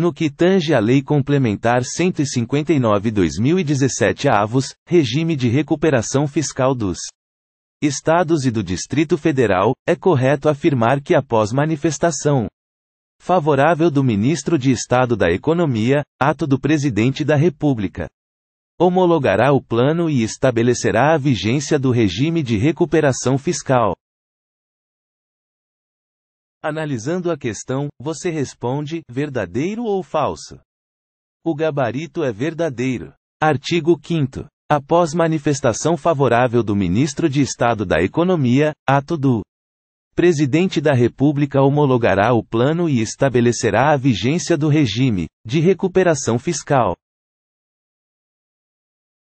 No que tange à Lei Complementar 159-2017 avos, regime de recuperação fiscal dos Estados e do Distrito Federal, é correto afirmar que após manifestação favorável do Ministro de Estado da Economia, ato do Presidente da República homologará o plano e estabelecerá a vigência do regime de recuperação fiscal. Analisando a questão, você responde: verdadeiro ou falso? O gabarito é verdadeiro. Artigo 5. Após manifestação favorável do Ministro de Estado da Economia, ato do Presidente da República homologará o plano e estabelecerá a vigência do regime de recuperação fiscal.